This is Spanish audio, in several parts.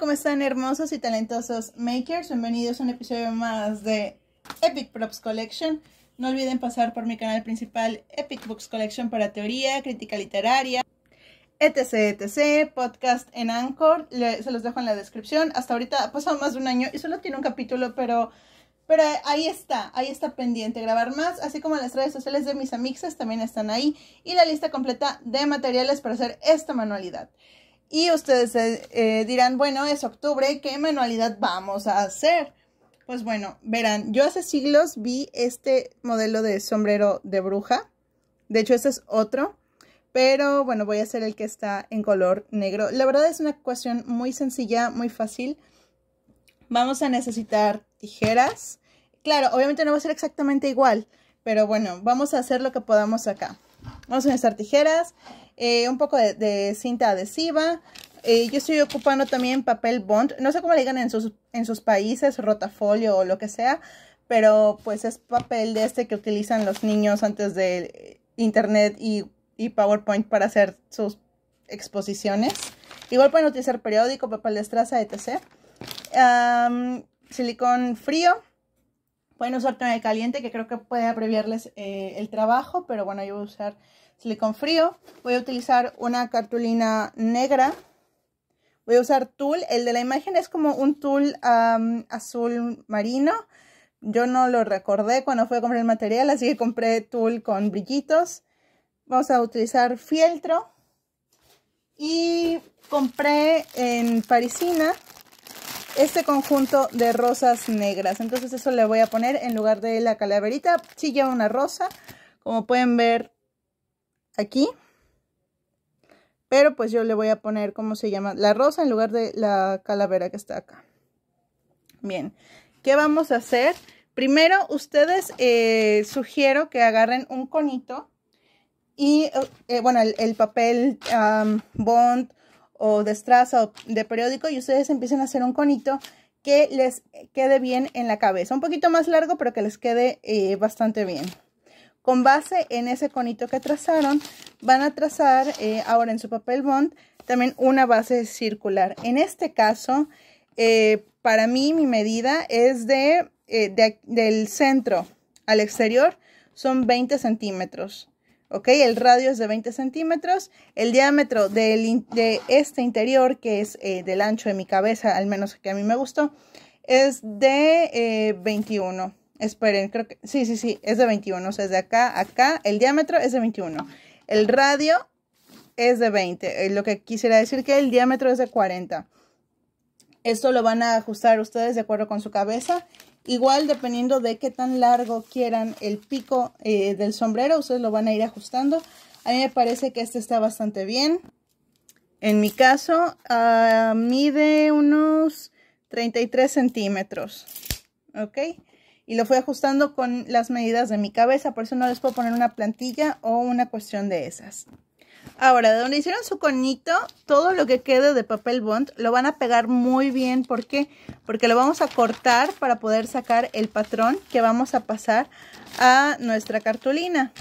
¿Cómo están hermosos y talentosos makers? Bienvenidos a un episodio más de Epic Props Collection. No olviden pasar por mi canal principal Epic Books Collection para teoría, crítica literaria, etc, etc, podcast en Anchor, se los dejo en la descripción. Hasta ahorita ha pasado más de un año y solo tiene un capítulo, pero, pero ahí está, ahí está pendiente grabar más, así como las redes sociales de mis amixas también están ahí y la lista completa de materiales para hacer esta manualidad. Y ustedes eh, eh, dirán, bueno, es octubre, ¿qué manualidad vamos a hacer? Pues bueno, verán, yo hace siglos vi este modelo de sombrero de bruja. De hecho, este es otro. Pero bueno, voy a hacer el que está en color negro. La verdad es una cuestión muy sencilla, muy fácil. Vamos a necesitar tijeras. Claro, obviamente no va a ser exactamente igual. Pero bueno, vamos a hacer lo que podamos acá. Vamos a necesitar tijeras, eh, un poco de, cinta adhesiva. Eh, yo estoy ocupando también papel bond. No sé cómo le digan en sus, países, rotafolio o lo que sea. Pero pues es papel de este que utilizan los niños antes de internet y, PowerPoint para hacer sus exposiciones. Igual pueden utilizar periódico, papel de estraza, etc. silicón frío Pueden usar de caliente, que creo que puede abreviarles eh, el trabajo, pero bueno, yo voy a usar silicón frío. Voy a utilizar una cartulina negra. Voy a usar tul. El de la imagen es como un tul azul marino. Yo no lo recordé cuando fui a comprar el material, así que compré tul con brillitos. Vamos a utilizar fieltro. Y compré en Parisina este conjunto de rosas negras. Entonces eso le voy a poner en lugar de la calaverita. Sí lleva una rosa, como pueden ver aquí. Pero pues yo le voy a poner, ¿cómo se llama? La rosa en lugar de la calavera que está acá. Bien, ¿qué vamos a hacer? Primero, ustedes eh, sugiero que agarren un conito y, eh, eh, bueno, el, papel bond o de o de periódico y ustedes empiecen a hacer un conito que les quede bien en la cabeza. Un poquito más largo, pero que les quede eh, bastante bien. Con base en ese conito que trazaron, van a trazar eh, ahora en su papel bond también una base circular. En este caso, eh, para mí mi medida es de, de, del centro al exterior, son 20 centímetros. ¿ok? El radio es de 20 centímetros, el diámetro de este interior, que es eh, del ancho de mi cabeza, al menos que a mí me gustó, es de 21. Eh, Esperen, creo que, sí, sí, sí, es de 21, o sea, es de acá acá, el diámetro es de 21. El radio es de 20, eh, lo que quisiera decir que el diámetro es de 40. Esto lo van a ajustar ustedes de acuerdo con su cabeza. Igual dependiendo de qué tan largo quieran el pico eh, del sombrero, ustedes lo van a ir ajustando. A mí me parece que este está bastante bien. En mi caso, ah, mide unos 33 centímetros. ¿Ok? Y lo fui ajustando con las medidas de mi cabeza, por eso no les puedo poner una plantilla o una cuestión de esas. Ahora, donde hicieron su conito, todo lo que quede de papel bond lo van a pegar muy bien. ¿Por qué? Porque lo vamos a cortar para poder sacar el patrón que vamos a pasar a nuestra cartulina.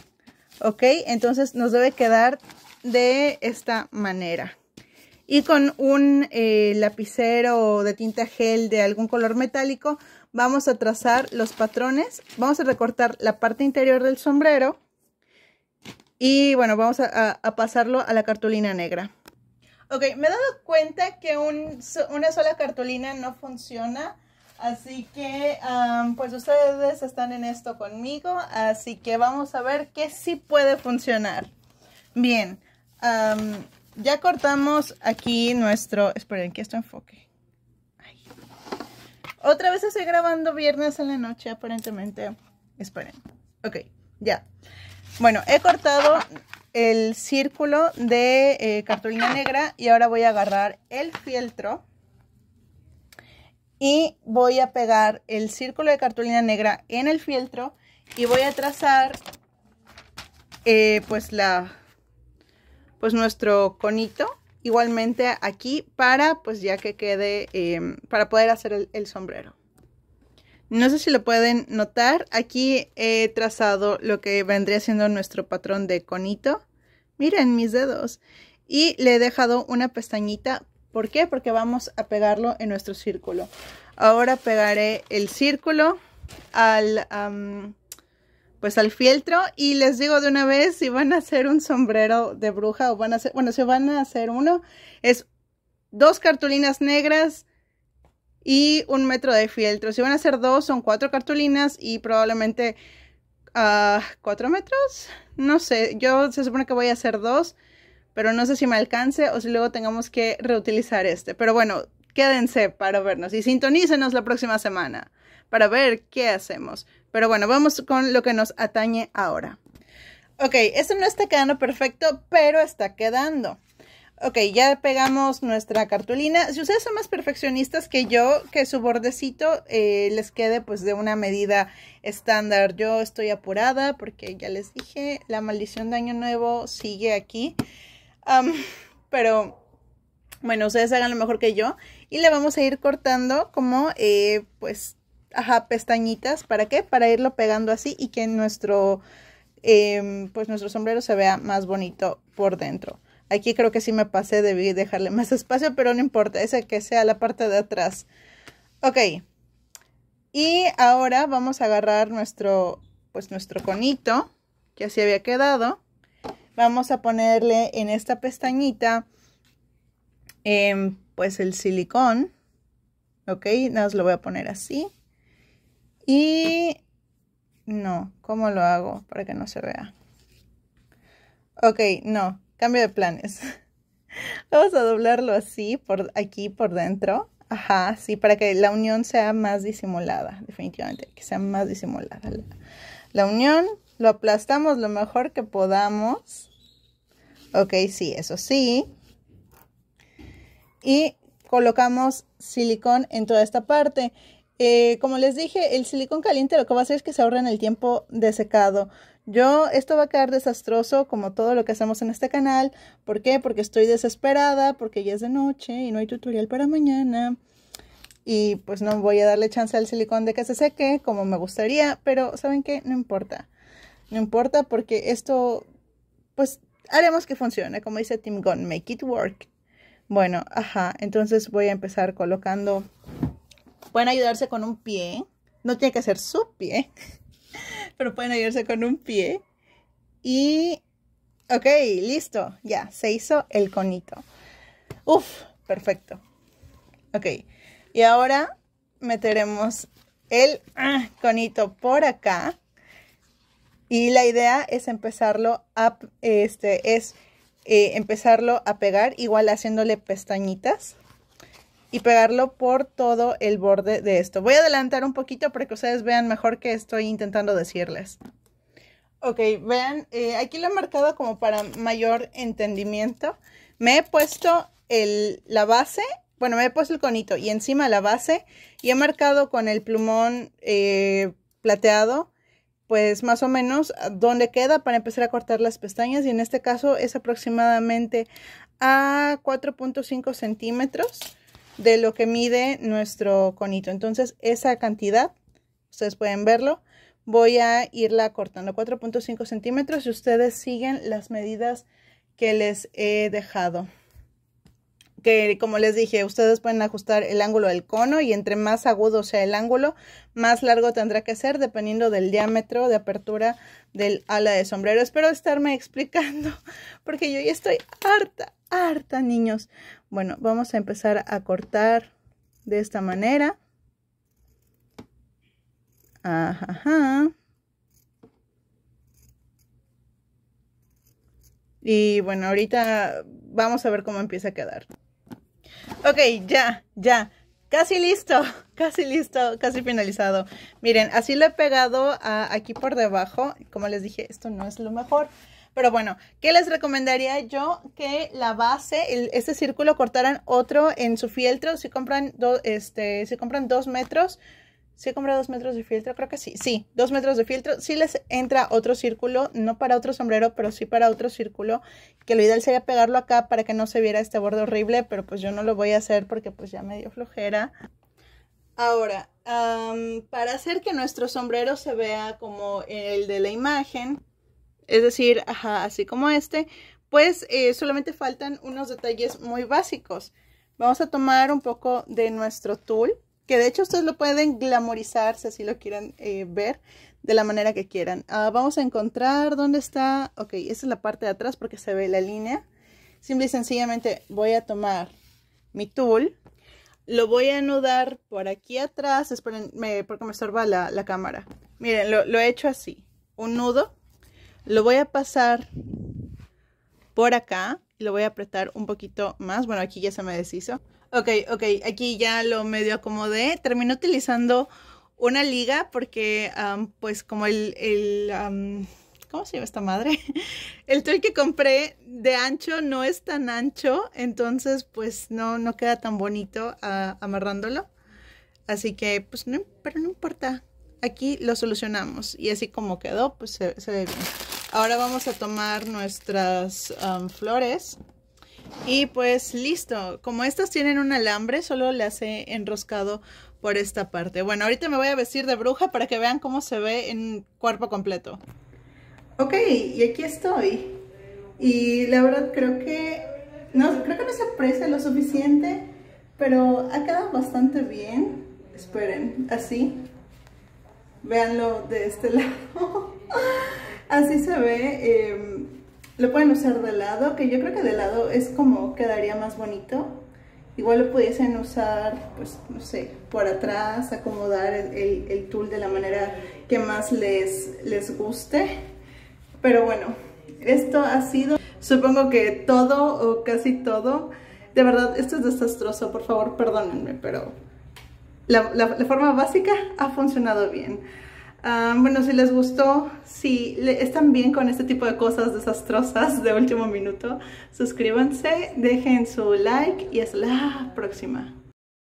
¿Ok? Entonces nos debe quedar de esta manera. Y con un eh, lapicero de tinta gel de algún color metálico vamos a trazar los patrones. Vamos a recortar la parte interior del sombrero y bueno, vamos a, pasarlo a la cartulina negra. Ok, me he dado cuenta que una sola cartulina no funciona. Así que, pues ustedes están en esto conmigo. Así que vamos a ver qué sí puede funcionar. Bien, ya cortamos aquí nuestro... Esperen, que esto enfoque. Otra vez estoy grabando viernes en la noche, aparentemente. Esperen. Ok, ya. Bueno, he cortado el círculo de eh, cartulina negra y ahora voy a agarrar el fieltro y voy a pegar el círculo de cartulina negra en el fieltro y voy a trazar eh, pues la pues nuestro conito igualmente aquí para pues ya que quede eh, para poder hacer el sombrero no sé si lo pueden notar, aquí he trazado lo que vendría siendo nuestro patrón de conito. Miren mis dedos. Y le he dejado una pestañita. ¿Por qué? Porque vamos a pegarlo en nuestro círculo. Ahora pegaré el círculo al, pues al fieltro. Y les digo de una vez, si van a hacer un sombrero de bruja o van a hacer, bueno, si van a hacer uno, es dos cartulinas negras, y un metro de fieltro. Si van a ser dos, son cuatro cartulinas y probablemente ah, cuatro metros. No sé, yo se supone que voy a hacer dos, pero no sé si me alcance o si luego tengamos que reutilizar este. Pero bueno, quédense para vernos y sintonícenos la próxima semana para ver qué hacemos. Pero bueno, vamos con lo que nos atañe ahora. Ok, esto no está quedando perfecto, pero está quedando. Ok, ya pegamos nuestra cartulina. Si ustedes son más perfeccionistas que yo, que su bordecito eh, les quede pues de una medida estándar. Yo estoy apurada porque ya les dije, la maldición de Año Nuevo sigue aquí. pero bueno, ustedes hagan lo mejor que yo. Y le vamos a ir cortando como eh, pues, ajá, pestañitas. ¿Para qué? Para irlo pegando así y que nuestro, em, pues nuestro sombrero se vea más bonito por dentro. Aquí creo que sí me pasé, debí dejarle más espacio, pero no importa, ese que sea la parte de atrás. Ok. Y ahora vamos a agarrar nuestro, pues nuestro conito, que así había quedado. Vamos a ponerle en esta pestañita, em, pues el silicón. Ok, nada lo voy a poner así. Y no, ¿cómo lo hago para que no se vea? Ok, no, Cambio de planes. Vamos a doblarlo así, por aquí, por dentro. Ajá, sí, para que la unión sea más disimulada, definitivamente, que sea más disimulada. La, unión, lo aplastamos lo mejor que podamos. Ok, sí, eso sí. Y colocamos silicón en toda esta parte. Eh, como les dije, el silicón caliente lo que va a hacer es que se en el tiempo de secado. Yo, esto va a quedar desastroso como todo lo que hacemos en este canal. ¿Por qué? Porque estoy desesperada, porque ya es de noche y no hay tutorial para mañana. Y pues no voy a darle chance al silicón de que se seque como me gustaría, pero ¿saben qué? No importa. No importa porque esto, pues haremos que funcione, como dice Tim Gunn, make it work. Bueno, ajá, entonces voy a empezar colocando, pueden ayudarse con un pie, no tiene que ser su pie, pero pueden ayudarse con un pie. Y, ok, listo, ya, se hizo el conito. Uf, perfecto. Ok, y ahora meteremos el ah, conito por acá. Y la idea es empezarlo a, este, es eh, empezarlo a pegar, igual haciéndole pestañitas y pegarlo por todo el borde de esto. Voy a adelantar un poquito para que ustedes vean mejor que estoy intentando decirles. Ok, vean, eh, aquí lo he marcado como para mayor entendimiento. Me he puesto la base, bueno, me he puesto el conito y encima la base y he marcado con el plumón eh, plateado pues más o menos donde queda para empezar a cortar las pestañas y en este caso es aproximadamente a 4.5 centímetros de lo que mide nuestro conito. Entonces, esa cantidad, ustedes pueden verlo, voy a irla cortando 4.5 centímetros y ustedes siguen las medidas que les he dejado que como les dije, ustedes pueden ajustar el ángulo del cono y entre más agudo sea el ángulo, más largo tendrá que ser dependiendo del diámetro de apertura del ala de sombrero. Espero estarme explicando porque yo ya estoy harta, harta, niños. Bueno, vamos a empezar a cortar de esta manera. Ajá. Y bueno, ahorita vamos a ver cómo empieza a quedar. Ok, ya, ya. Casi listo, casi listo, casi finalizado. Miren, así lo he pegado aquí por debajo. Como les dije, esto no es lo mejor. Pero bueno, ¿qué les recomendaría yo? Que la base, este círculo cortaran otro en su fieltro. Si compran, este, si compran dos metros, ¿Sí comprado dos metros de filtro? Creo que sí. Sí, dos metros de filtro. Sí les entra otro círculo, no para otro sombrero, pero sí para otro círculo. Que lo ideal sería pegarlo acá para que no se viera este borde horrible, pero pues yo no lo voy a hacer porque pues ya me dio flojera. Ahora, para hacer que nuestro sombrero se vea como el de la imagen, es decir, así como este, pues eh, solamente faltan unos detalles muy básicos. Vamos a tomar un poco de nuestro tul que de hecho ustedes lo pueden glamorizar si así lo quieren eh, ver de la manera que quieran. Ah, vamos a encontrar dónde está, ok, esta es la parte de atrás porque se ve la línea. Simple y sencillamente voy a tomar mi tool, lo voy a anudar por aquí atrás, esperen, porque me estorba la, cámara. Miren, lo, lo he hecho así, un nudo, lo voy a pasar por acá, lo voy a apretar un poquito más, bueno aquí ya se me deshizo. Ok, ok, aquí ya lo medio acomodé. Terminé utilizando una liga porque, pues, como el, el ¿cómo se llama esta madre? El tool que compré de ancho no es tan ancho, entonces, pues, no, no queda tan bonito ah, amarrándolo. Así que, pues, no, pero no importa. Aquí lo solucionamos y así como quedó, pues, se, ve bien. Ahora vamos a tomar nuestras flores. Y pues listo, como estas tienen un alambre, solo las he enroscado por esta parte. Bueno, ahorita me voy a vestir de bruja para que vean cómo se ve en cuerpo completo. Ok, y aquí estoy. Y la verdad creo que no, creo que no se aprecia lo suficiente, pero ha quedado bastante bien. Esperen, así. Véanlo de este lado. así se ve. Em, lo pueden usar de lado, que yo creo que de lado es como quedaría más bonito. Igual lo pudiesen usar, pues, no sé, por atrás, acomodar el, el, de la manera que más les, les guste. Pero bueno, esto ha sido, supongo que todo o casi todo. De verdad, esto es desastroso, por favor, perdónenme, pero la forma básica ha funcionado bien. Ah, bueno, si les gustó, si están bien con este tipo de cosas desastrosas de último minuto, suscríbanse, dejen su like y hasta la próxima.